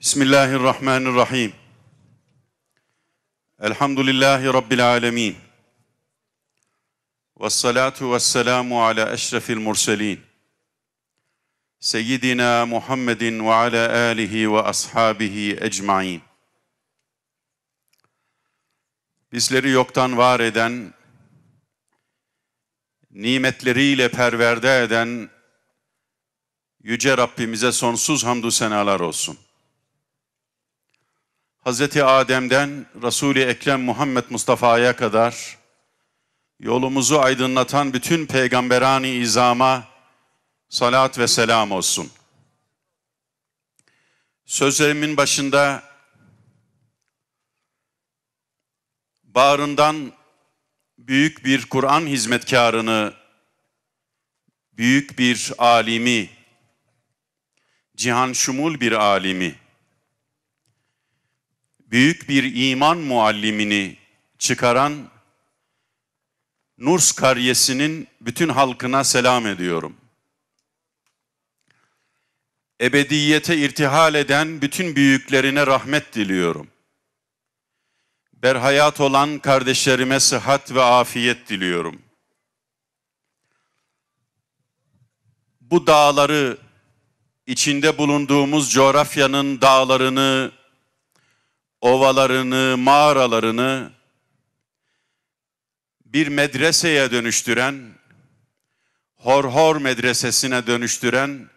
Bismillahirrahmanirrahim. Elhamdülillahi Rabbil alemin. Vessalatu vesselamu ala eşrefil murselin. Seyyidina Muhammedin ve ala alihi ve ashabihi ecmain. Bizleri yoktan var eden, nimetleriyle perverde eden Yüce Rabbimize sonsuz hamdü senalar olsun.'' Hazreti Adem'den Resul-i Ekrem Muhammed Mustafa'ya kadar yolumuzu aydınlatan bütün peygamberani izama salat ve selam olsun. Sözlerimin başında bağrından büyük bir Kur'an hizmetkarını, büyük bir alimi, cihan şumul bir alimi, büyük bir iman muallimini çıkaran Nurs karyesinin bütün halkına selam ediyorum. Ebediyete irtihal eden bütün büyüklerine rahmet diliyorum. Berhayat olan kardeşlerime sıhhat ve afiyet diliyorum. Bu dağları, içinde bulunduğumuz coğrafyanın dağlarını, ovalarını, mağaralarını bir medreseye dönüştüren, Horhor medresesine dönüştüren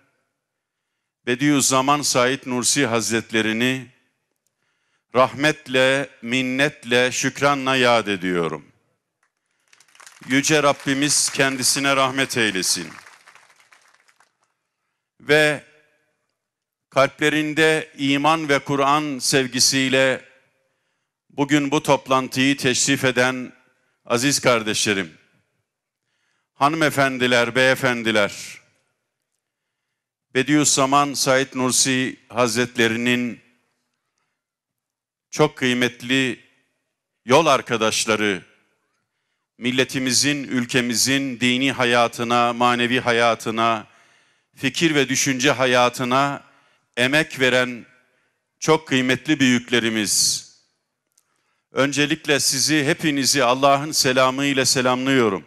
Bediüzzaman Said Nursi Hazretlerini rahmetle, minnetle, şükranla yad ediyorum. Yüce Rabbimiz kendisine rahmet eylesin. Ve kalplerinde iman ve Kur'an sevgisiyle bugün bu toplantıyı teşrif eden aziz kardeşlerim, hanımefendiler, beyefendiler, Bediüzzaman Said Nursi Hazretlerinin çok kıymetli yol arkadaşları, milletimizin, ülkemizin dini hayatına, manevi hayatına, fikir ve düşünce hayatına emek veren çok kıymetli büyüklerimiz. Öncelikle sizi hepinizi Allah'ın selamı ile selamlıyorum.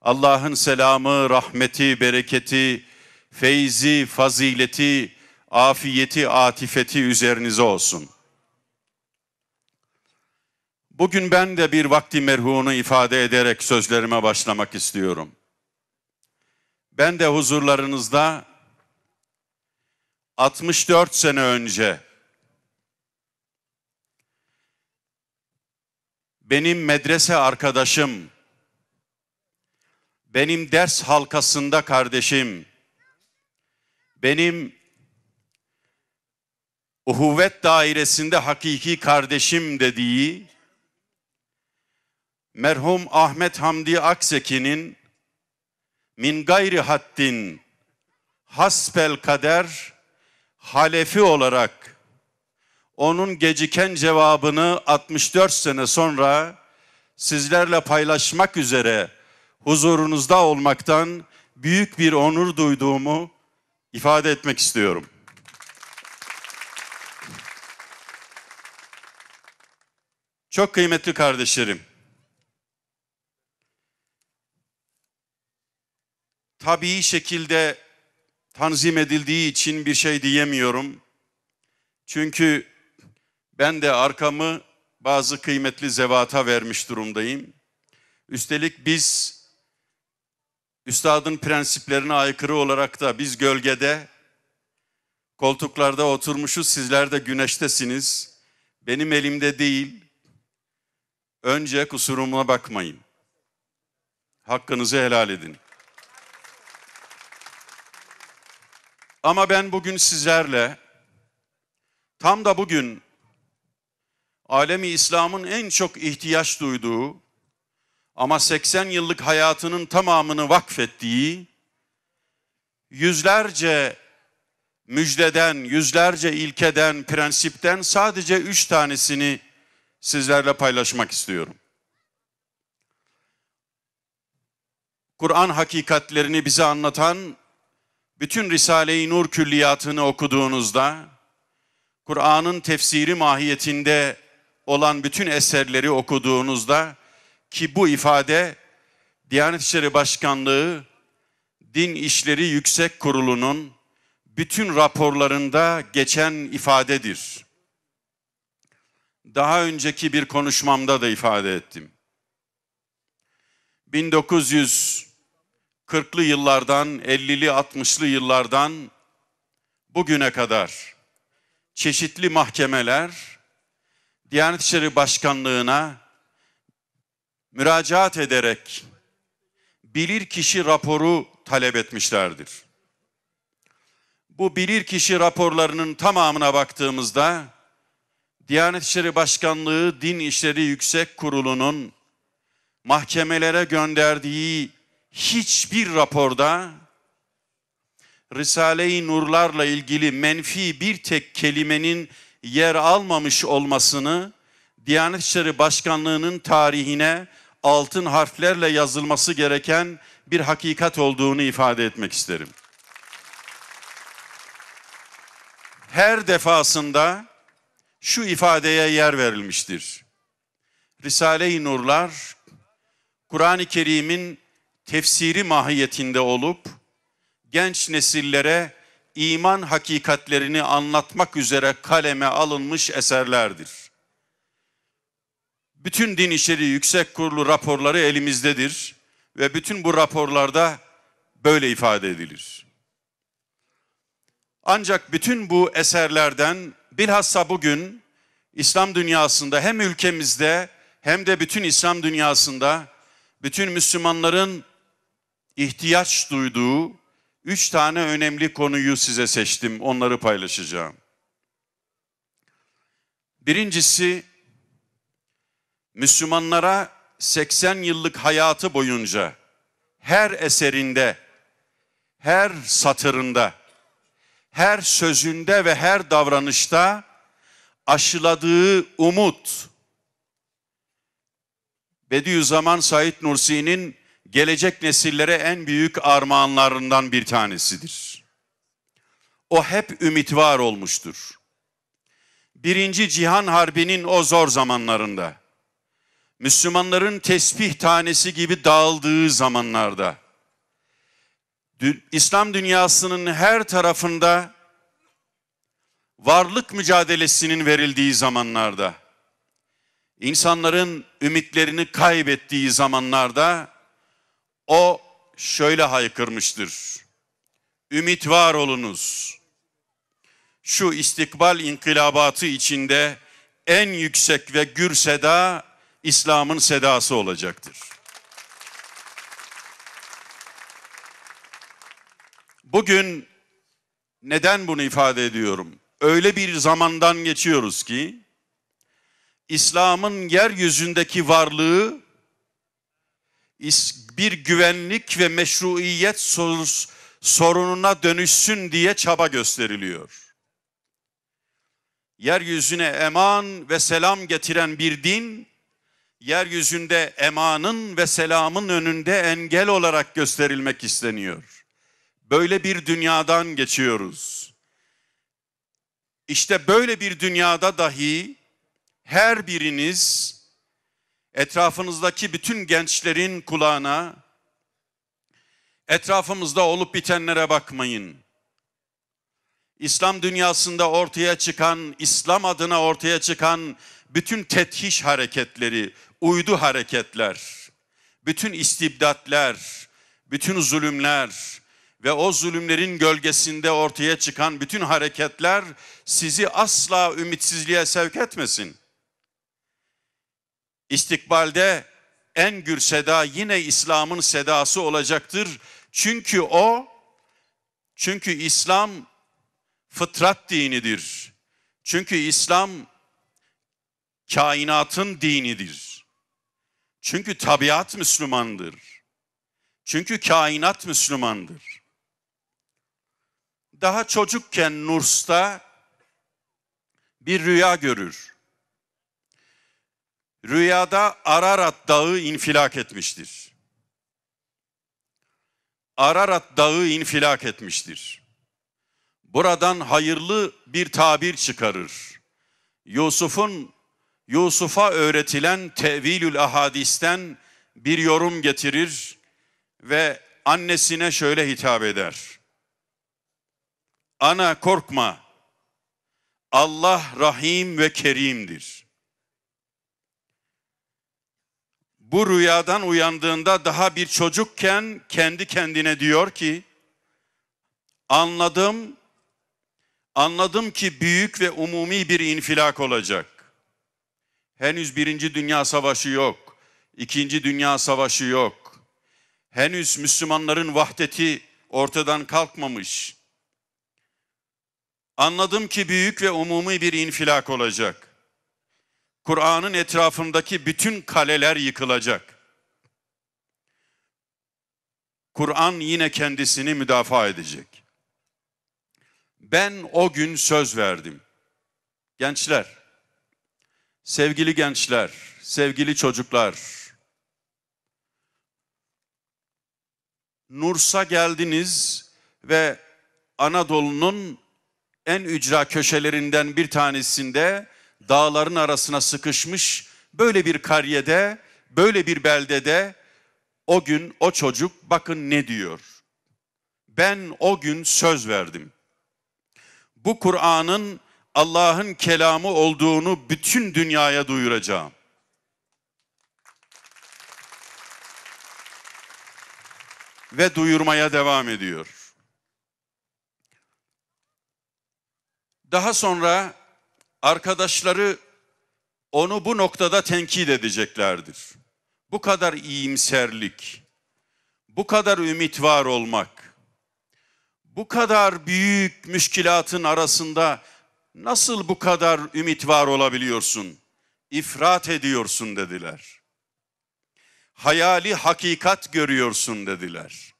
Allah'ın selamı, rahmeti, bereketi, feyzi, fazileti, afiyeti, atifeti üzerinize olsun. Bugün ben de bir vakti merhuunu ifade ederek sözlerime başlamak istiyorum. Ben de huzurlarınızda 64 sene önce benim medrese arkadaşım, benim ders halkasında kardeşim, benim uhuvvet dairesinde hakiki kardeşim dediği merhum Ahmet Hamdi Akseki'nin min gayri haddin hasbel kader halefi olarak onun geciken cevabını 64 sene sonra sizlerle paylaşmak üzere huzurunuzda olmaktan büyük bir onur duyduğumu ifade etmek istiyorum. Çok kıymetli kardeşlerim. Tabii şekilde tanzim edildiği için bir şey diyemiyorum. Çünkü ben de arkamı bazı kıymetli zevata vermiş durumdayım. Üstelik biz üstadın prensiplerine aykırı olarak da biz gölgede koltuklarda oturmuşuz. Sizler de güneştesiniz. Benim elimde değil. Önce kusuruma bakmayın. Hakkınızı helal edin. Ama ben bugün sizlerle tam da bugün alemi İslam'ın en çok ihtiyaç duyduğu ama 80 yıllık hayatının tamamını vakfettiği yüzlerce müjdeden, yüzlerce ilkeden, prensipten sadece üç tanesini sizlerle paylaşmak istiyorum. Kur'an hakikatlerini bize anlatan bütün Risale-i Nur külliyatını okuduğunuzda, Kur'an'ın tefsiri mahiyetinde olan bütün eserleri okuduğunuzda ki bu ifade Diyanet İşleri Başkanlığı Din İşleri Yüksek Kurulu'nun bütün raporlarında geçen ifadedir. Daha önceki bir konuşmamda da ifade ettim. 1900 40'lı yıllardan, 50'li, 60'lı yıllardan bugüne kadar çeşitli mahkemeler Diyanet İşleri Başkanlığı'na müracaat ederek bilir kişi raporu talep etmişlerdir. Bu bilir kişi raporlarının tamamına baktığımızda Diyanet İşleri Başkanlığı Din İşleri Yüksek Kurulu'nun mahkemelere gönderdiği hiçbir raporda Risale-i Nurlarla ilgili menfi bir tek kelimenin yer almamış olmasını Diyanet İşleri Başkanlığı'nın tarihine altın harflerle yazılması gereken bir hakikat olduğunu ifade etmek isterim. Her defasında şu ifadeye yer verilmiştir. Risale-i Nurlar, Kur'an-ı Kerim'in tefsiri mahiyetinde olup genç nesillere iman hakikatlerini anlatmak üzere kaleme alınmış eserlerdir. Bütün din işleri yüksek kurulu raporları elimizdedir ve bütün bu raporlarda böyle ifade edilir. Ancak bütün bu eserlerden bilhassa bugün İslam dünyasında hem ülkemizde hem de bütün İslam dünyasında bütün Müslümanların ihtiyaç duyduğu üç tane önemli konuyu size seçtim. Onları paylaşacağım. Birincisi Müslümanlara 80 yıllık hayatı boyunca her eserinde, her satırında, her sözünde ve her davranışta aşıladığı umut. Bediüzzaman Said Nursi'nin gelecek nesillere en büyük armağanlarından bir tanesidir. O hep ümit var olmuştur. Birinci Cihan Harbi'nin o zor zamanlarında, Müslümanların tesbih tanesi gibi dağıldığı zamanlarda, İslam dünyasının her tarafında varlık mücadelesinin verildiği zamanlarda, insanların ümitlerini kaybettiği zamanlarda o şöyle haykırmıştır. Ümit var olunuz. Şu istikbal inkılabatı içinde en yüksek ve gür seda İslam'ın sedası olacaktır. Bugün neden bunu ifade ediyorum? Öyle bir zamandan geçiyoruz ki İslam'ın yeryüzündeki varlığı bir güvenlik ve meşruiyet sorununa dönüşsün diye çaba gösteriliyor. Yeryüzüne eman ve selam getiren bir din, yeryüzünde emanın ve selamın önünde engel olarak gösterilmek isteniyor. Böyle bir dünyadan geçiyoruz. İşte böyle bir dünyada dahi her biriniz etrafınızdaki bütün gençlerin kulağına, etrafımızda olup bitenlere bakmayın. İslam dünyasında ortaya çıkan, İslam adına ortaya çıkan bütün tethiş hareketleri, uydu hareketler, bütün istibdatler, bütün zulümler ve o zulümlerin gölgesinde ortaya çıkan bütün hareketler sizi asla ümitsizliğe sevk etmesin. İstikbalde en gür seda yine İslam'ın sedası olacaktır. Çünkü o, çünkü İslam fıtrat dinidir. Çünkü İslam kainatın dinidir. Çünkü tabiat Müslümandır. Çünkü kainat Müslümandır. Daha çocukken Nurs'ta bir rüya görür rüyada Ararat Dağı infilak etmiştir. Ararat Dağı infilak etmiştir. Buradan hayırlı bir tabir çıkarır. Yusuf'un Yusuf'a öğretilen tevilül ahadisten bir yorum getirir ve annesine şöyle hitap eder. Ana korkma. Allah rahim ve kerimdir.'' bu rüyadan uyandığında daha bir çocukken kendi kendine diyor ki anladım anladım ki büyük ve umumi bir infilak olacak. Henüz birinci Dünya Savaşı yok. ikinci Dünya Savaşı yok. Henüz Müslümanların vahdeti ortadan kalkmamış. Anladım ki büyük ve umumi bir infilak olacak. Kur'an'ın etrafındaki bütün kaleler yıkılacak. Kur'an yine kendisini müdafaa edecek. Ben o gün söz verdim. Gençler, sevgili gençler, sevgili çocuklar, Nurs'a geldiniz ve Anadolu'nun en ücra köşelerinden bir tanesinde dağların arasına sıkışmış böyle bir kariyede, böyle bir beldede o gün o çocuk bakın ne diyor. Ben o gün söz verdim. Bu Kur'an'ın Allah'ın kelamı olduğunu bütün dünyaya duyuracağım. Ve duyurmaya devam ediyor. Daha sonra arkadaşları onu bu noktada tenkit edeceklerdir. Bu kadar iyimserlik, bu kadar ümit var olmak, bu kadar büyük müşkilatın arasında nasıl bu kadar ümit var olabiliyorsun? İfrat ediyorsun dediler. Hayali hakikat görüyorsun dediler.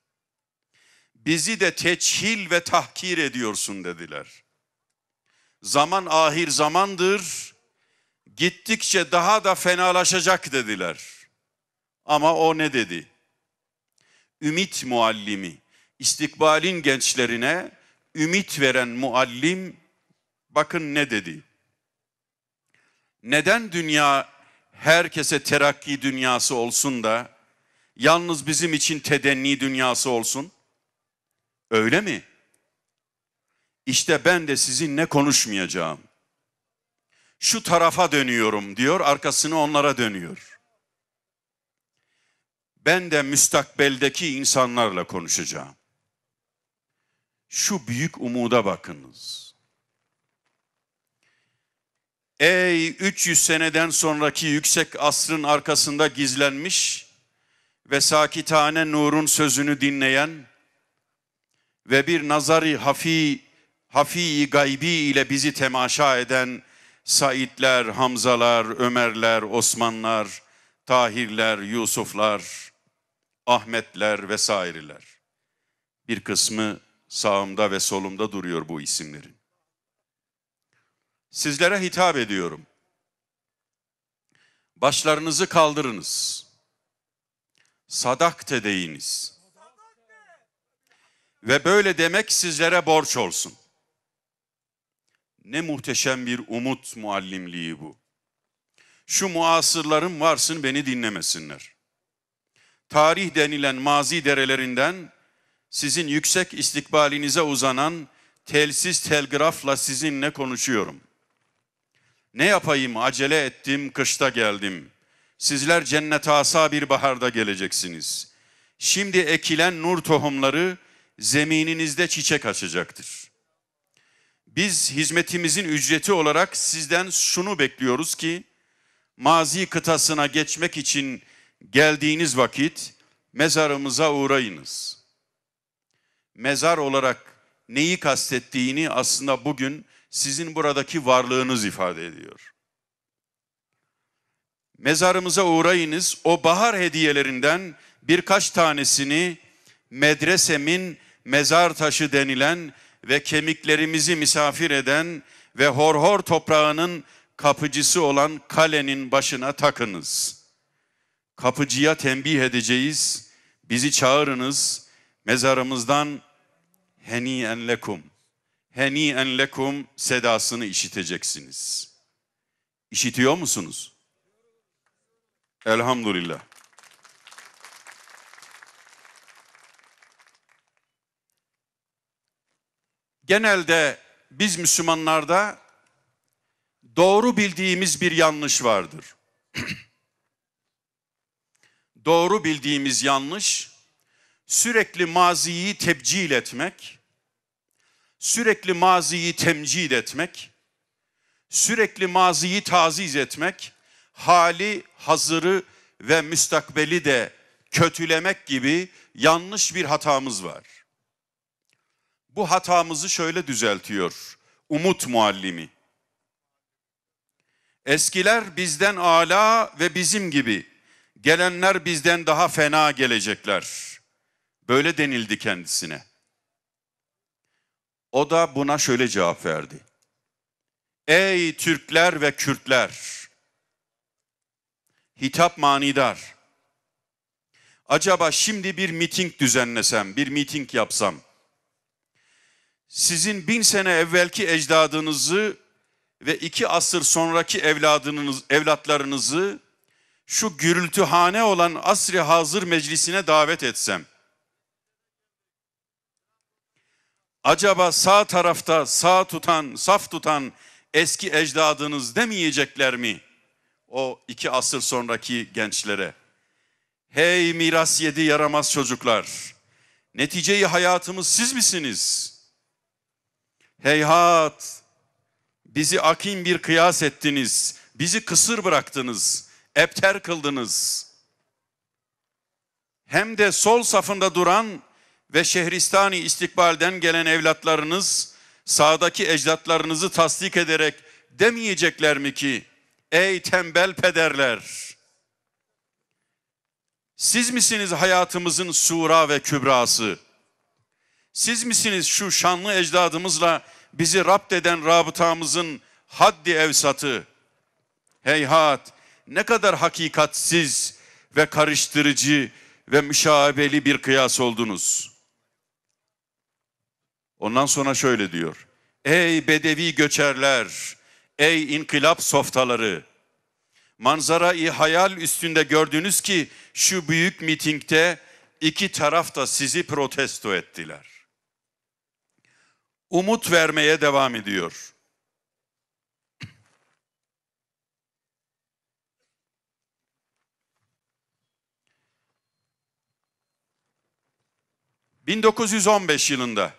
Bizi de teçhil ve tahkir ediyorsun dediler.'' Zaman ahir zamandır. Gittikçe daha da fenalaşacak dediler. Ama o ne dedi? Ümit muallimi, istikbalin gençlerine ümit veren muallim bakın ne dedi? Neden dünya herkese terakki dünyası olsun da yalnız bizim için tedenni dünyası olsun? Öyle mi? İşte ben de sizinle konuşmayacağım. Şu tarafa dönüyorum diyor, arkasını onlara dönüyor. Ben de müstakbeldeki insanlarla konuşacağım. Şu büyük umuda bakınız. Ey 300 seneden sonraki yüksek asrın arkasında gizlenmiş ve sakitane nurun sözünü dinleyen ve bir nazari hafi hafi gaybi ile bizi temaşa eden Saidler, Hamzalar, Ömerler, Osmanlar, Tahirler, Yusuflar, Ahmetler vesaireler. Bir kısmı sağımda ve solumda duruyor bu isimlerin. Sizlere hitap ediyorum. Başlarınızı kaldırınız. Sadakte deyiniz. Ve böyle demek sizlere borç olsun. Ne muhteşem bir umut muallimliği bu. Şu muasırlarım varsın beni dinlemesinler. Tarih denilen mazi derelerinden sizin yüksek istikbalinize uzanan telsiz telgrafla sizinle konuşuyorum. Ne yapayım acele ettim kışta geldim. Sizler cennet asa bir baharda geleceksiniz. Şimdi ekilen nur tohumları zemininizde çiçek açacaktır. Biz hizmetimizin ücreti olarak sizden şunu bekliyoruz ki mazi kıtasına geçmek için geldiğiniz vakit mezarımıza uğrayınız. Mezar olarak neyi kastettiğini aslında bugün sizin buradaki varlığınız ifade ediyor. Mezarımıza uğrayınız. O bahar hediyelerinden birkaç tanesini medresemin mezar taşı denilen ve kemiklerimizi misafir eden ve horhor toprağının kapıcısı olan kalenin başına takınız. Kapıcıya tembih edeceğiz, bizi çağırınız, mezarımızdan heniyen enlekum, heniyen enlekum sedasını işiteceksiniz. İşitiyor musunuz? Elhamdülillah. genelde biz Müslümanlarda doğru bildiğimiz bir yanlış vardır. doğru bildiğimiz yanlış sürekli maziyi tebcil etmek, sürekli maziyi temcid etmek, sürekli maziyi taziz etmek, hali, hazırı ve müstakbeli de kötülemek gibi yanlış bir hatamız var bu hatamızı şöyle düzeltiyor. Umut muallimi. Eskiler bizden ala ve bizim gibi. Gelenler bizden daha fena gelecekler. Böyle denildi kendisine. O da buna şöyle cevap verdi. Ey Türkler ve Kürtler! Hitap manidar. Acaba şimdi bir miting düzenlesem, bir miting yapsam, sizin bin sene evvelki ecdadınızı ve iki asır sonraki evladınız, evlatlarınızı şu gürültühane olan asri hazır meclisine davet etsem, acaba sağ tarafta sağ tutan, saf tutan eski ecdadınız demeyecekler mi? O iki asır sonraki gençlere. Hey miras yedi yaramaz çocuklar, neticeyi hayatımız siz misiniz?'' Heyhat! Bizi akim bir kıyas ettiniz. Bizi kısır bıraktınız. Epter kıldınız. Hem de sol safında duran ve Şehristani istikbalden gelen evlatlarınız sağdaki ecdatlarınızı tasdik ederek demeyecekler mi ki ey tembel pederler siz misiniz hayatımızın sura ve kübrası?'' Siz misiniz şu şanlı ecdadımızla bizi rapt eden rabıtamızın haddi evsatı? Heyhat ne kadar hakikatsiz ve karıştırıcı ve müşabeli bir kıyas oldunuz. Ondan sonra şöyle diyor. Ey bedevi göçerler, ey inkılap softaları. manzarayı hayal üstünde gördünüz ki şu büyük mitingde iki taraf da sizi protesto ettiler umut vermeye devam ediyor. ...1915 yılında...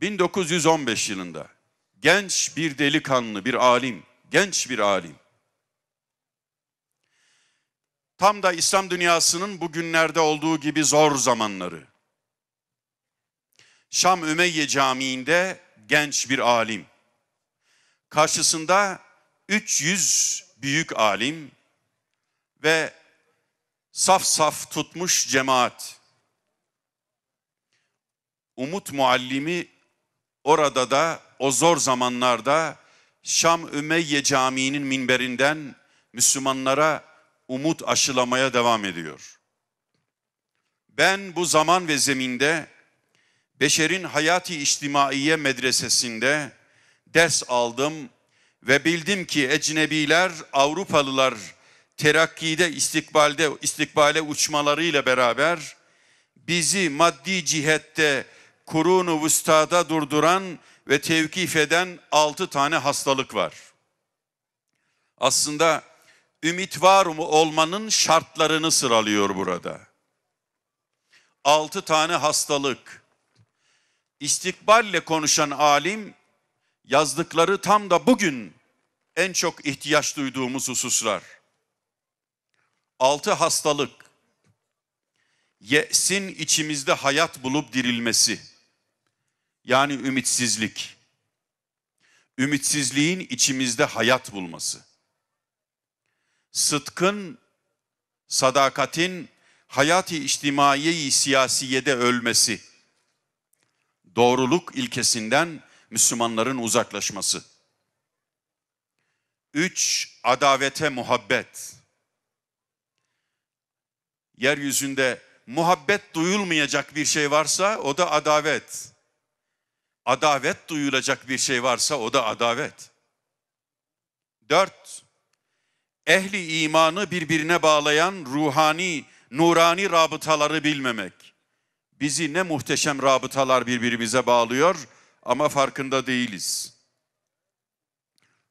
...1915 yılında... ...genç bir delikanlı, bir alim... ...genç bir alim... Tam da İslam dünyasının bugünlerde olduğu gibi zor zamanları. Şam Ümeyye Camii'nde genç bir alim. Karşısında 300 büyük alim ve saf saf tutmuş cemaat. Umut muallimi orada da o zor zamanlarda Şam Ümeyye Camii'nin minberinden Müslümanlara umut aşılamaya devam ediyor. Ben bu zaman ve zeminde Beşer'in Hayati İçtimaiye Medresesi'nde ders aldım ve bildim ki ecnebiler, Avrupalılar terakkide, istikbalde, istikbale uçmalarıyla beraber bizi maddi cihette kurunu vustada durduran ve tevkif eden altı tane hastalık var. Aslında ümit var mı olmanın şartlarını sıralıyor burada. Altı tane hastalık. İstikballe konuşan alim yazdıkları tam da bugün en çok ihtiyaç duyduğumuz hususlar. Altı hastalık. Yesin içimizde hayat bulup dirilmesi. Yani ümitsizlik. Ümitsizliğin içimizde hayat bulması. Sıtkın, sadakatin hayati içtimaiyeyi siyasiyede ölmesi doğruluk ilkesinden Müslümanların uzaklaşması. Üç, adavete muhabbet. Yeryüzünde muhabbet duyulmayacak bir şey varsa o da adavet. Adavet duyulacak bir şey varsa o da adavet. Dört, ehli imanı birbirine bağlayan ruhani, nurani rabıtaları bilmemek. Bizi ne muhteşem rabıtalar birbirimize bağlıyor ama farkında değiliz.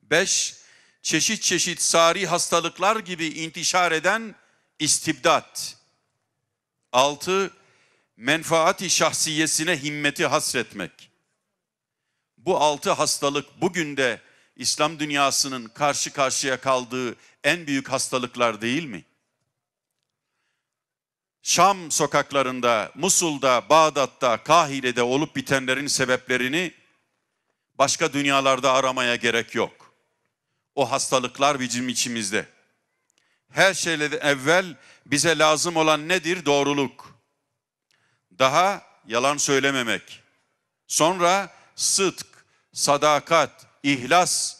Beş, çeşit çeşit sari hastalıklar gibi intişar eden istibdat. Altı, menfaati şahsiyesine himmeti hasretmek. Bu altı hastalık bugün de İslam dünyasının karşı karşıya kaldığı en büyük hastalıklar değil mi? Şam sokaklarında, Musul'da, Bağdat'ta, Kahire'de olup bitenlerin sebeplerini başka dünyalarda aramaya gerek yok. O hastalıklar bizim içimizde. Her şeyden evvel bize lazım olan nedir? Doğruluk. Daha yalan söylememek. Sonra sıdk, sadakat, ihlas,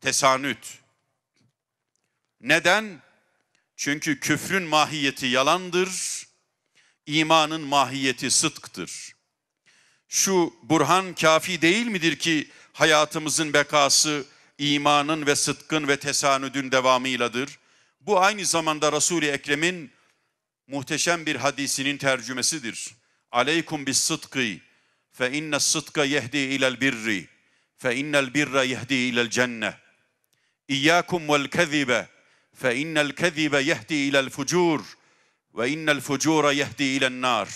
tesanüt. Neden? Çünkü küfrün mahiyeti yalandır, imanın mahiyeti sıdktır. Şu burhan kafi değil midir ki hayatımızın bekası imanın ve sıdkın ve tesanüdün devamıyladır? Bu aynı zamanda Resul-i Ekrem'in muhteşem bir hadisinin tercümesidir. Aleykum bis sıdkı fe inne sıdka yehdi ilel birri fe innel birra yehdi ilel cenne. İyyakum vel kezibe فَاِنَّ الْكَذِبَ يَهْدِي اِلَى الْفُجُورِ وَاِنَّ الْفُجُورَ يَهْدِي اِلَى النَّارِ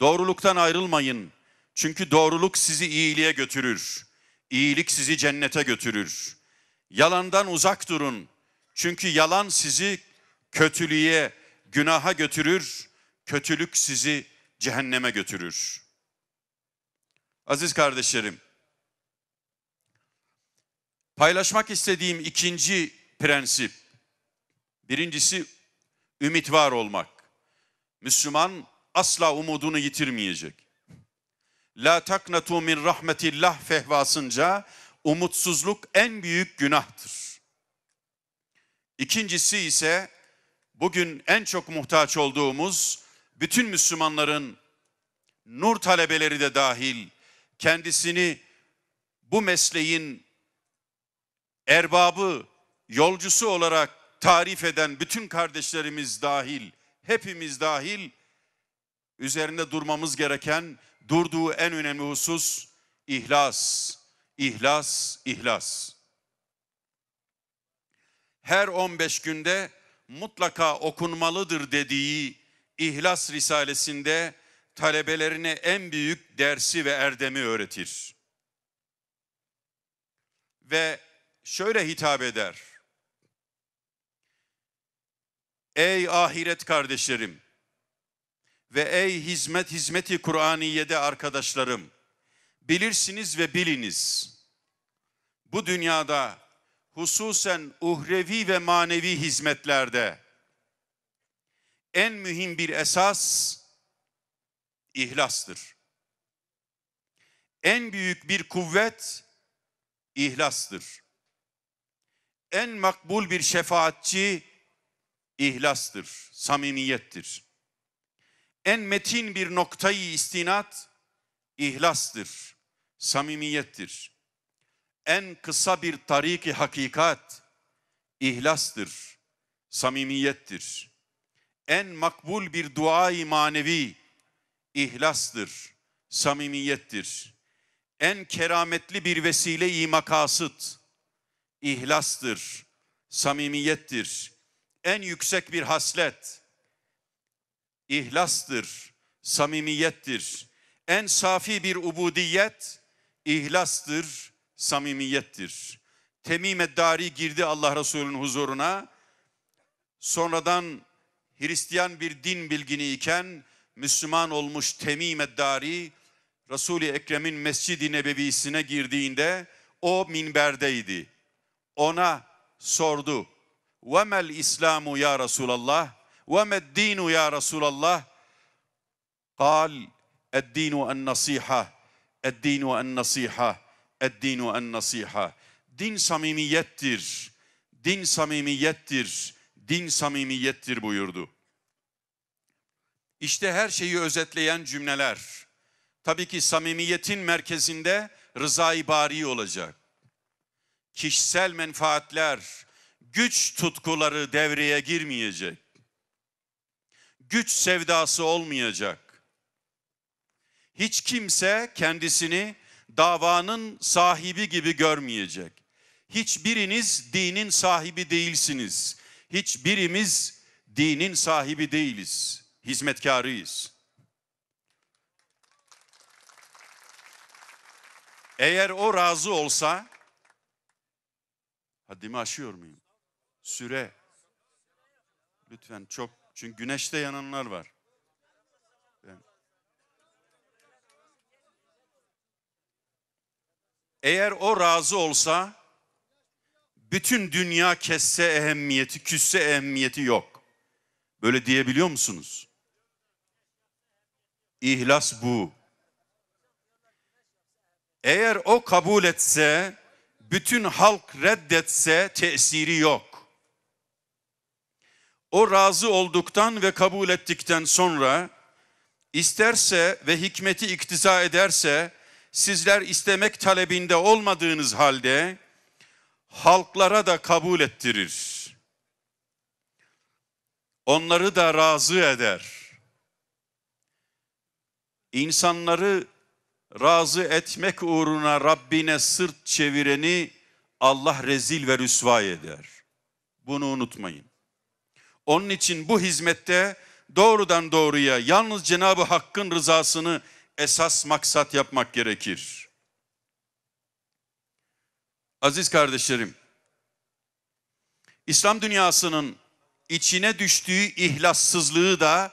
Doğruluktan ayrılmayın. Çünkü doğruluk sizi iyiliğe götürür. İyilik sizi cennete götürür. Yalandan uzak durun. Çünkü yalan sizi kötülüğe, günaha götürür. Kötülük sizi cehenneme götürür. Aziz kardeşlerim, paylaşmak istediğim ikinci prensip Birincisi ümit var olmak. Müslüman asla umudunu yitirmeyecek. La taknatu min rahmetillah fehvasınca umutsuzluk en büyük günahtır. İkincisi ise bugün en çok muhtaç olduğumuz bütün Müslümanların nur talebeleri de dahil kendisini bu mesleğin erbabı, yolcusu olarak tarif eden bütün kardeşlerimiz dahil, hepimiz dahil üzerinde durmamız gereken durduğu en önemli husus ihlas. ihlas ihlas. Her 15 günde mutlaka okunmalıdır dediği İhlas Risalesi'nde talebelerine en büyük dersi ve erdemi öğretir. Ve şöyle hitap eder. Ey ahiret kardeşlerim ve ey hizmet hizmeti Kur'aniye'de arkadaşlarım bilirsiniz ve biliniz. Bu dünyada hususen uhrevi ve manevi hizmetlerde en mühim bir esas ihlastır. En büyük bir kuvvet ihlastır. En makbul bir şefaatçi ihlastır, samimiyettir. En metin bir noktayı istinat ihlastır, samimiyettir. En kısa bir tariki hakikat ihlastır, samimiyettir. En makbul bir duayı manevi ihlastır, samimiyettir. En kerametli bir vesile-i makasıt ihlastır, samimiyettir.'' en yüksek bir haslet ihlastır, samimiyettir. En safi bir ubudiyet ihlastır, samimiyettir. Temim Eddari girdi Allah Resulü'nün huzuruna. Sonradan Hristiyan bir din bilgini iken Müslüman olmuş Temim Eddari Resul-i Ekrem'in Mescid-i Nebevisine girdiğinde o minberdeydi. Ona sordu. Ve mel İslamu ya Resulallah ve med dinu ya Resulallah قال الدين النصيحة الدين النصيحة الدين النصيحة din samimiyettir din samimiyettir din samimiyettir buyurdu. İşte her şeyi özetleyen cümleler. Tabii ki samimiyetin merkezinde rızayı bari olacak. Kişisel menfaatler, güç tutkuları devreye girmeyecek. Güç sevdası olmayacak. Hiç kimse kendisini davanın sahibi gibi görmeyecek. Hiçbiriniz dinin sahibi değilsiniz. Hiçbirimiz dinin sahibi değiliz. Hizmetkarıyız. Eğer o razı olsa haddimi aşıyor muyum? Süre. Lütfen çok. Çünkü güneşte yananlar var. Eğer o razı olsa bütün dünya kesse ehemmiyeti, küsse ehemmiyeti yok. Böyle diyebiliyor musunuz? İhlas bu. Eğer o kabul etse, bütün halk reddetse tesiri yok. O razı olduktan ve kabul ettikten sonra isterse ve hikmeti iktiza ederse sizler istemek talebinde olmadığınız halde halklara da kabul ettirir. Onları da razı eder. İnsanları razı etmek uğruna Rabbine sırt çevireni Allah rezil ve rüsvay eder. Bunu unutmayın. Onun için bu hizmette doğrudan doğruya yalnız Cenab-ı Hakk'ın rızasını esas maksat yapmak gerekir. Aziz kardeşlerim, İslam dünyasının içine düştüğü ihlassızlığı da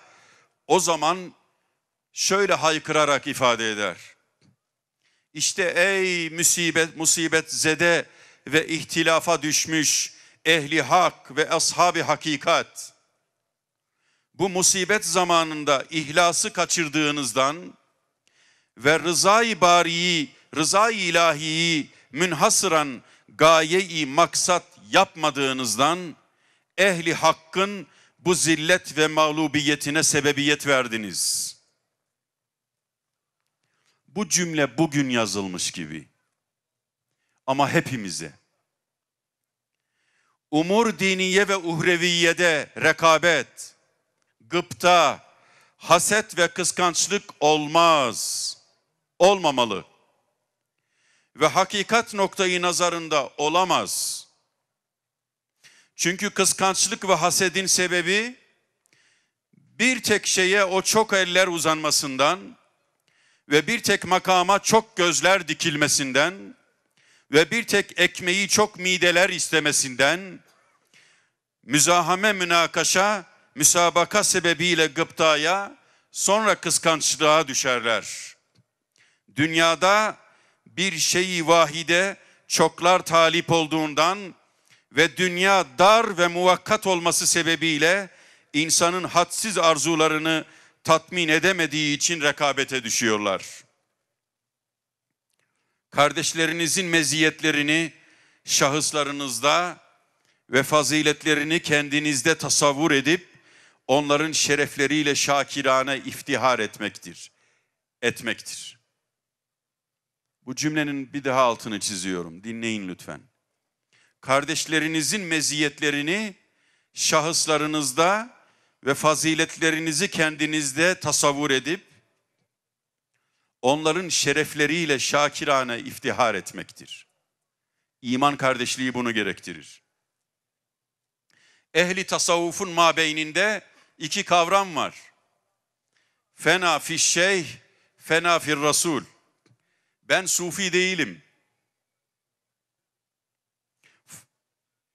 o zaman şöyle haykırarak ifade eder. İşte ey musibet musibet zede ve ihtilafa düşmüş ehli hak ve ashabi hakikat bu musibet zamanında ihlası kaçırdığınızdan ve rızayı bariyi, rızayı ilahiyi münhasıran gaye-i maksat yapmadığınızdan ehli hakkın bu zillet ve mağlubiyetine sebebiyet verdiniz. Bu cümle bugün yazılmış gibi. Ama hepimize umur diniye ve uhreviyede rekabet, gıpta, haset ve kıskançlık olmaz. Olmamalı. Ve hakikat noktayı nazarında olamaz. Çünkü kıskançlık ve hasedin sebebi bir tek şeye o çok eller uzanmasından ve bir tek makama çok gözler dikilmesinden ve bir tek ekmeği çok mideler istemesinden müzahame münakaşa, müsabaka sebebiyle gıptaya, sonra kıskançlığa düşerler. Dünyada bir şeyi vahide çoklar talip olduğundan ve dünya dar ve muvakkat olması sebebiyle insanın hadsiz arzularını tatmin edemediği için rekabete düşüyorlar kardeşlerinizin meziyetlerini şahıslarınızda ve faziletlerini kendinizde tasavvur edip onların şerefleriyle şakirane iftihar etmektir. Etmektir. Bu cümlenin bir daha altını çiziyorum. Dinleyin lütfen. Kardeşlerinizin meziyetlerini şahıslarınızda ve faziletlerinizi kendinizde tasavvur edip onların şerefleriyle şakirane iftihar etmektir. İman kardeşliği bunu gerektirir. Ehli tasavvufun mabeyninde iki kavram var. Fena fi şey, fena fi rasul. Ben sufi değilim.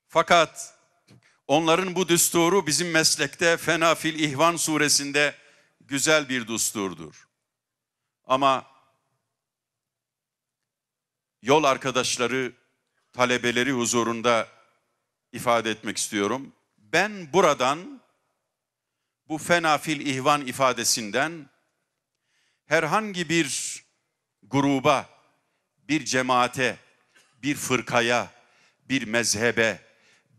Fakat onların bu düsturu bizim meslekte Fena fil İhvan suresinde güzel bir düsturdur. Ama yol arkadaşları, talebeleri huzurunda ifade etmek istiyorum. Ben buradan bu fenafil ihvan ifadesinden herhangi bir gruba, bir cemaate, bir fırkaya, bir mezhebe,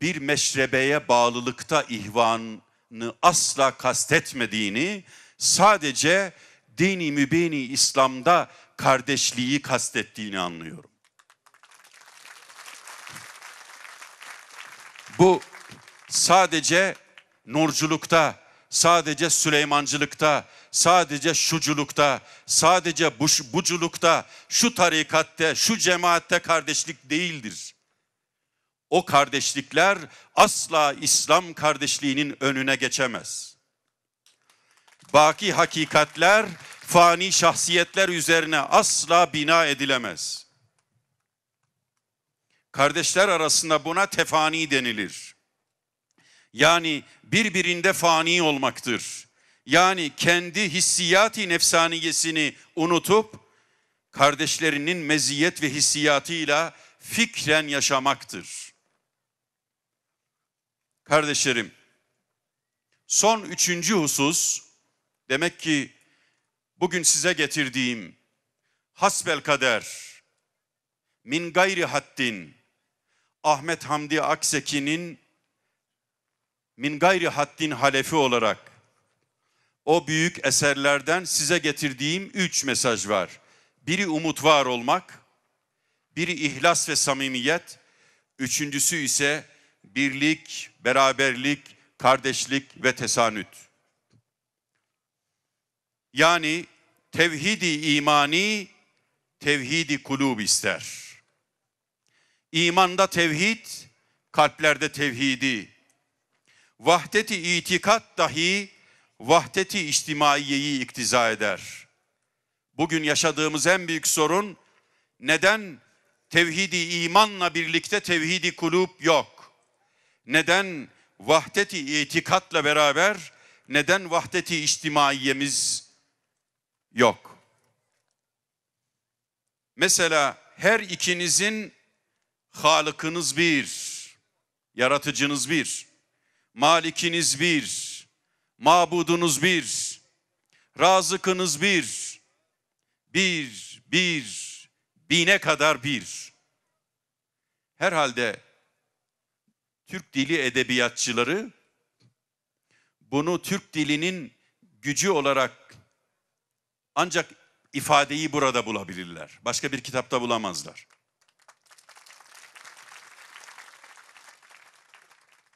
bir meşrebeye bağlılıkta ihvanı asla kastetmediğini, sadece dini mübini İslam'da kardeşliği kastettiğini anlıyorum. Bu sadece nurculukta, sadece Süleymancılıkta, sadece şuculukta, sadece buş, buculukta, şu tarikatte, şu cemaatte kardeşlik değildir. O kardeşlikler asla İslam kardeşliğinin önüne geçemez.'' baki hakikatler fani şahsiyetler üzerine asla bina edilemez. Kardeşler arasında buna tefani denilir. Yani birbirinde fani olmaktır. Yani kendi hissiyati nefsaniyesini unutup kardeşlerinin meziyet ve hissiyatıyla fikren yaşamaktır. Kardeşlerim, son üçüncü husus Demek ki bugün size getirdiğim hasbel kader, min gayri haddin Ahmet Hamdi Akseki'nin min gayri haddin halefi olarak o büyük eserlerden size getirdiğim üç mesaj var. Biri umut var olmak, biri ihlas ve samimiyet, üçüncüsü ise birlik, beraberlik, kardeşlik ve tesanüt. Yani tevhidi imani, tevhidi kulub ister. İmanda tevhid, kalplerde tevhidi. Vahdeti itikat dahi vahdeti içtimaiyeyi iktiza eder. Bugün yaşadığımız en büyük sorun neden tevhidi imanla birlikte tevhidi kulub yok? Neden vahdeti itikatla beraber neden vahdeti içtimaiyemiz yok. Mesela her ikinizin Halıkınız bir, yaratıcınız bir, malikiniz bir, mabudunuz bir, razıkınız bir, bir, bir, bine kadar bir. Herhalde Türk dili edebiyatçıları bunu Türk dilinin gücü olarak ancak ifadeyi burada bulabilirler. Başka bir kitapta bulamazlar.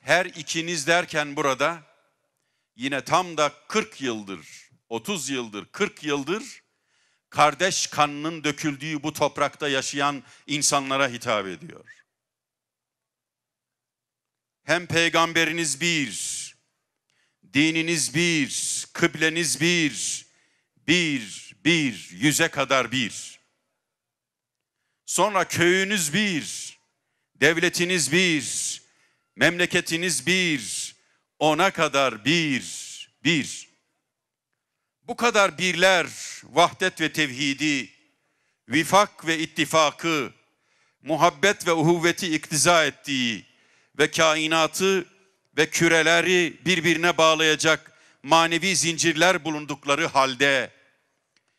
Her ikiniz derken burada yine tam da 40 yıldır, 30 yıldır, 40 yıldır kardeş kanının döküldüğü bu toprakta yaşayan insanlara hitap ediyor. Hem peygamberiniz bir, dininiz bir, kıbleniz bir, bir, bir, yüze kadar bir. Sonra köyünüz bir, devletiniz bir, memleketiniz bir, ona kadar bir, bir. Bu kadar birler vahdet ve tevhidi, vifak ve ittifakı, muhabbet ve uhuvveti iktiza ettiği ve kainatı ve küreleri birbirine bağlayacak manevi zincirler bulundukları halde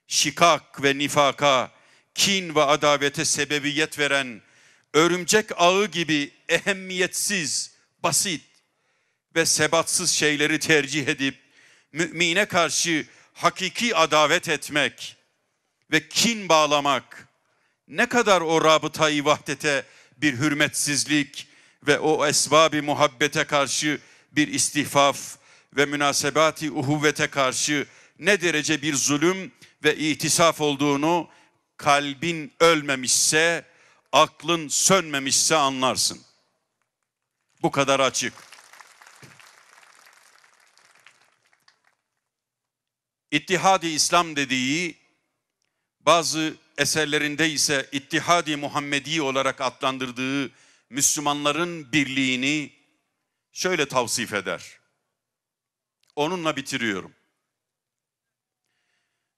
şikak ve nifaka, kin ve adavete sebebiyet veren örümcek ağı gibi ehemmiyetsiz, basit ve sebatsız şeyleri tercih edip mümine karşı hakiki adavet etmek ve kin bağlamak ne kadar o rabıtayı vahdete bir hürmetsizlik ve o esbabi muhabbete karşı bir istihfaf ve münasebati uhuvvete karşı ne derece bir zulüm ve ihtisaf olduğunu kalbin ölmemişse, aklın sönmemişse anlarsın. Bu kadar açık. İttihadi İslam dediği bazı eserlerinde ise İttihadi Muhammedi olarak adlandırdığı Müslümanların birliğini şöyle tavsif eder. Onunla bitiriyorum.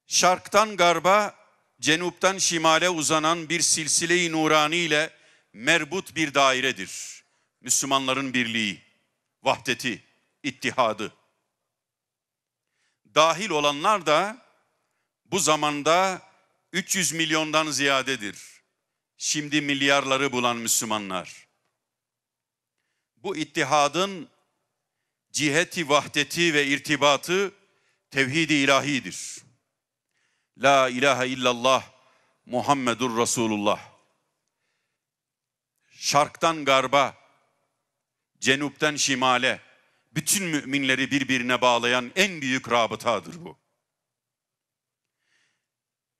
Şarktan garba, cenuptan şimale uzanan bir silsile-i nurani ile merbut bir dairedir. Müslümanların birliği, vahdeti, ittihadı. Dahil olanlar da bu zamanda 300 milyondan ziyadedir. Şimdi milyarları bulan Müslümanlar. Bu ittihadın ciheti vahdeti ve irtibatı tevhid-i ilahidir. La ilahe illallah Muhammedur Resulullah. Şarktan garba, cenupten şimale, bütün müminleri birbirine bağlayan en büyük rabıtadır bu.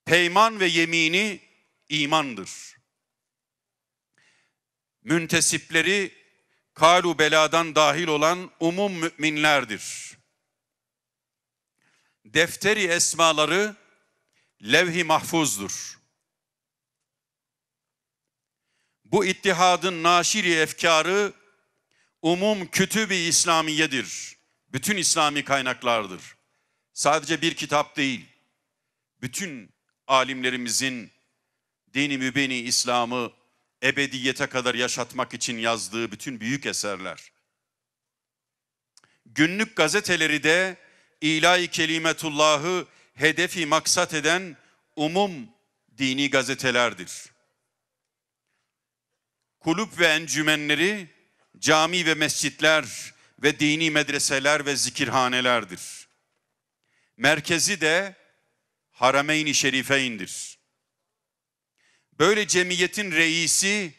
Peyman ve yemini imandır. Müntesipleri Karu beladan dahil olan umum müminlerdir. Defteri esmaları levh-i mahfuzdur. Bu ittihadın naşiri efkarı umum kütüb-i İslamiyedir. Bütün İslami kaynaklardır. Sadece bir kitap değil. Bütün alimlerimizin dini mübini İslam'ı ebediyete kadar yaşatmak için yazdığı bütün büyük eserler. Günlük gazeteleri de İlahi Kelimetullah'ı hedefi maksat eden umum dini gazetelerdir. Kulüp ve encümenleri cami ve mescitler ve dini medreseler ve zikirhanelerdir. Merkezi de Harameyn-i Şerifeyn'dir. Böyle cemiyetin reisi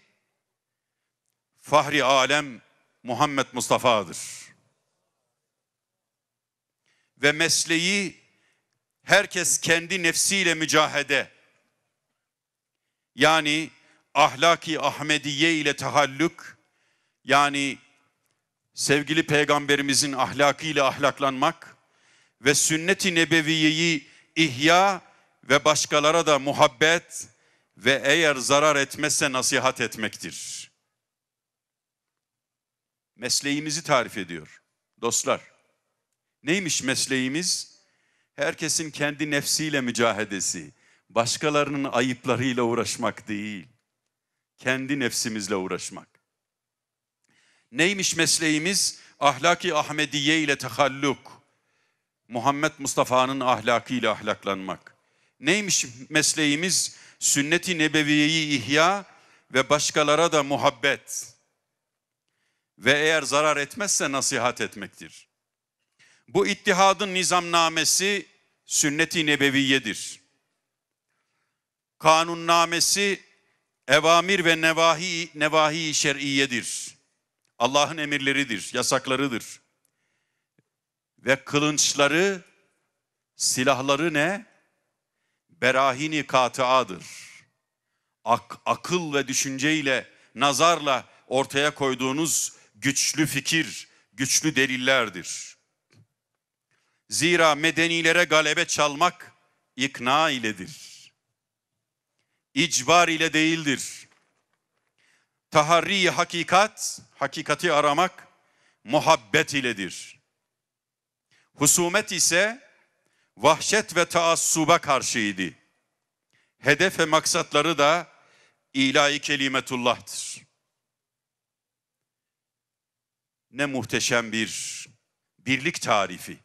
Fahri Alem Muhammed Mustafa'dır. Ve mesleği herkes kendi nefsiyle mücahede. Yani ahlaki Ahmediye ile tahallük yani sevgili peygamberimizin ahlakıyla ahlaklanmak ve sünnet-i nebeviyeyi ihya ve başkalara da muhabbet ve eğer zarar etmezse nasihat etmektir. Mesleğimizi tarif ediyor dostlar. Neymiş mesleğimiz? Herkesin kendi nefsiyle mücahedesi, başkalarının ayıplarıyla uğraşmak değil. Kendi nefsimizle uğraşmak. Neymiş mesleğimiz? Ahlaki Ahmediye ile tehalluk. Muhammed Mustafa'nın ahlakıyla ahlaklanmak. Neymiş mesleğimiz? sünnet-i nebeviyeyi ihya ve başkalara da muhabbet ve eğer zarar etmezse nasihat etmektir. Bu ittihadın nizamnamesi sünnet-i nebeviyedir. Kanunnamesi evamir ve nevahi nevahi şer'iyedir. Allah'ın emirleridir, yasaklarıdır. Ve kılınçları, silahları ne? berahini katıadır. Ak, akıl ve düşünceyle, nazarla ortaya koyduğunuz güçlü fikir, güçlü delillerdir. Zira medenilere galebe çalmak ikna iledir. İcbar ile değildir. Taharri hakikat, hakikati aramak muhabbet iledir. Husumet ise vahşet ve taassuba karşıydı. Hedef ve maksatları da ilahi kelimetullah'tır. Ne muhteşem bir birlik tarifi.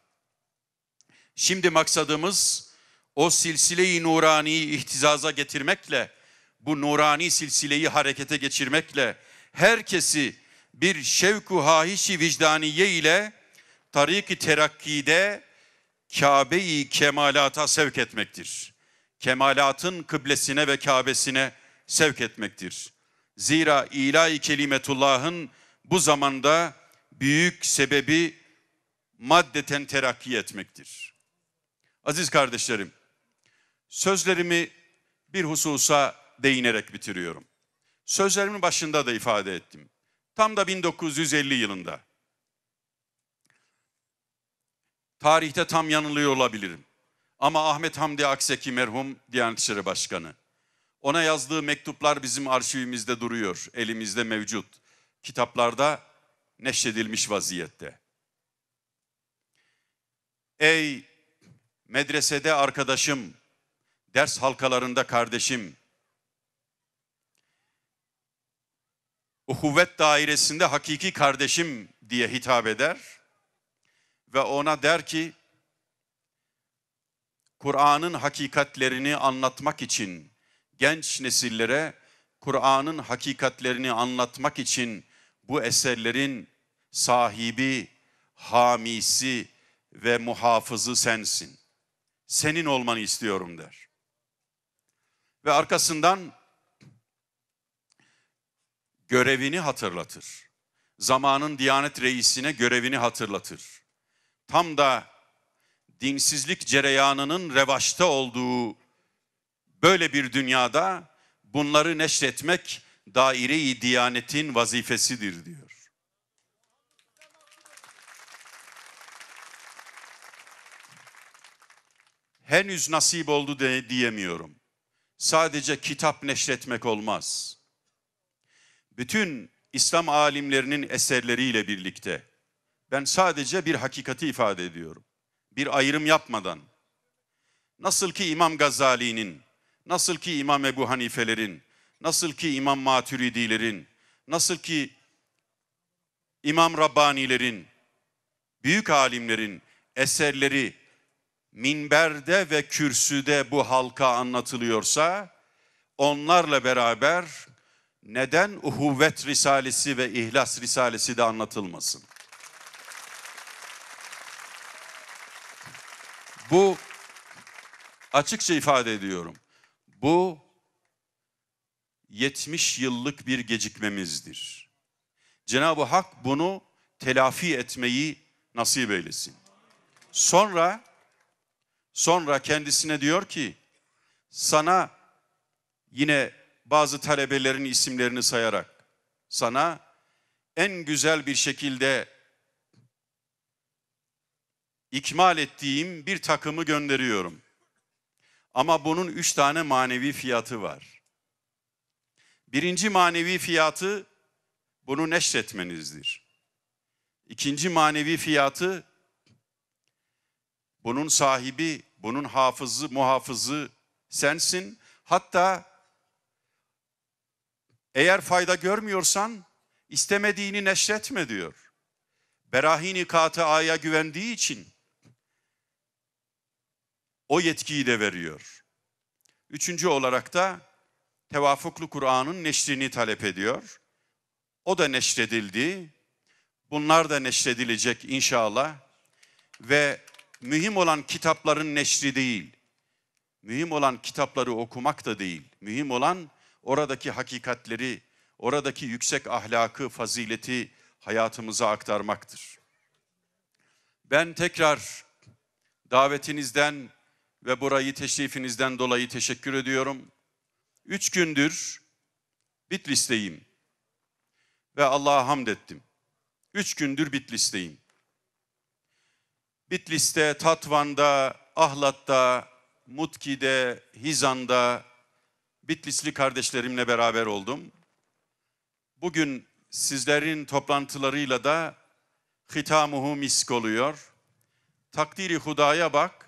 Şimdi maksadımız o silsile-i nuraniyi ihtizaza getirmekle, bu nurani silsileyi harekete geçirmekle, herkesi bir şevku hahişi vicdaniye ile tarik-i terakkide Kabe-i kemalata sevk etmektir. Kemalatın kıblesine ve Kabe'sine sevk etmektir. Zira ilahi kelimetullah'ın bu zamanda büyük sebebi maddeten terakki etmektir. Aziz kardeşlerim, sözlerimi bir hususa değinerek bitiriyorum. Sözlerimin başında da ifade ettim. Tam da 1950 yılında Tarihte tam yanılıyor olabilirim. Ama Ahmet Hamdi Akseki merhum Diyanet İşleri Başkanı. Ona yazdığı mektuplar bizim arşivimizde duruyor, elimizde mevcut. Kitaplarda neşredilmiş vaziyette. Ey medresede arkadaşım, ders halkalarında kardeşim, o uhuvvet dairesinde hakiki kardeşim diye hitap eder ve ona der ki, Kur'an'ın hakikatlerini anlatmak için, genç nesillere Kur'an'ın hakikatlerini anlatmak için bu eserlerin sahibi, hamisi ve muhafızı sensin. Senin olmanı istiyorum der. Ve arkasından görevini hatırlatır. Zamanın Diyanet Reisi'ne görevini hatırlatır tam da dinsizlik cereyanının revaçta olduğu böyle bir dünyada bunları neşretmek daire-i diyanetin vazifesidir diyor. henüz nasip oldu de, diyemiyorum. Sadece kitap neşretmek olmaz. Bütün İslam alimlerinin eserleriyle birlikte ben sadece bir hakikati ifade ediyorum. Bir ayrım yapmadan. Nasıl ki İmam Gazali'nin, nasıl ki İmam Ebu Hanifelerin, nasıl ki İmam Maturidilerin, nasıl ki İmam Rabbanilerin, büyük alimlerin eserleri minberde ve kürsüde bu halka anlatılıyorsa, onlarla beraber neden uhuvvet risalesi ve ihlas risalesi de anlatılmasın? Bu açıkça ifade ediyorum. Bu 70 yıllık bir gecikmemizdir. Cenab-ı Hak bunu telafi etmeyi nasip eylesin. Sonra sonra kendisine diyor ki sana yine bazı talebelerin isimlerini sayarak sana en güzel bir şekilde ikmal ettiğim bir takımı gönderiyorum. Ama bunun üç tane manevi fiyatı var. Birinci manevi fiyatı bunu neşretmenizdir. İkinci manevi fiyatı bunun sahibi, bunun hafızı, muhafızı sensin. Hatta eğer fayda görmüyorsan istemediğini neşretme diyor. Berahini kat'a aya güvendiği için o yetkiyi de veriyor. Üçüncü olarak da tevafuklu Kur'an'ın neşrini talep ediyor. O da neşredildi. Bunlar da neşredilecek inşallah. Ve mühim olan kitapların neşri değil. Mühim olan kitapları okumak da değil. Mühim olan oradaki hakikatleri, oradaki yüksek ahlakı, fazileti hayatımıza aktarmaktır. Ben tekrar davetinizden ve burayı teşrifinizden dolayı teşekkür ediyorum. Üç gündür Bitlis'teyim ve Allah'a hamd ettim. Üç gündür Bitlis'teyim. Bitlis'te, Tatvan'da, Ahlat'ta, Mutki'de, Hizan'da Bitlisli kardeşlerimle beraber oldum. Bugün sizlerin toplantılarıyla da hitamuhu misk oluyor. Takdiri hudaya bak,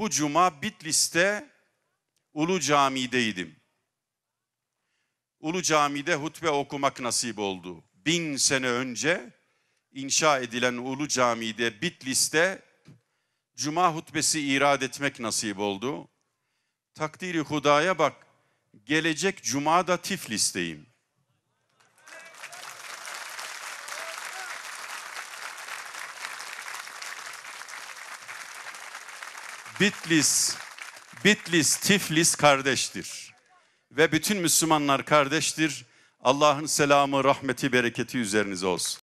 bu cuma Bitlis'te Ulu Cami'deydim. Ulu Cami'de hutbe okumak nasip oldu. Bin sene önce inşa edilen Ulu Cami'de Bitlis'te cuma hutbesi irad etmek nasip oldu. Takdiri hudaya bak, gelecek cuma da Tiflis'teyim. Bitlis, Bitlis, Tiflis kardeştir. Ve bütün Müslümanlar kardeştir. Allah'ın selamı, rahmeti, bereketi üzerinize olsun.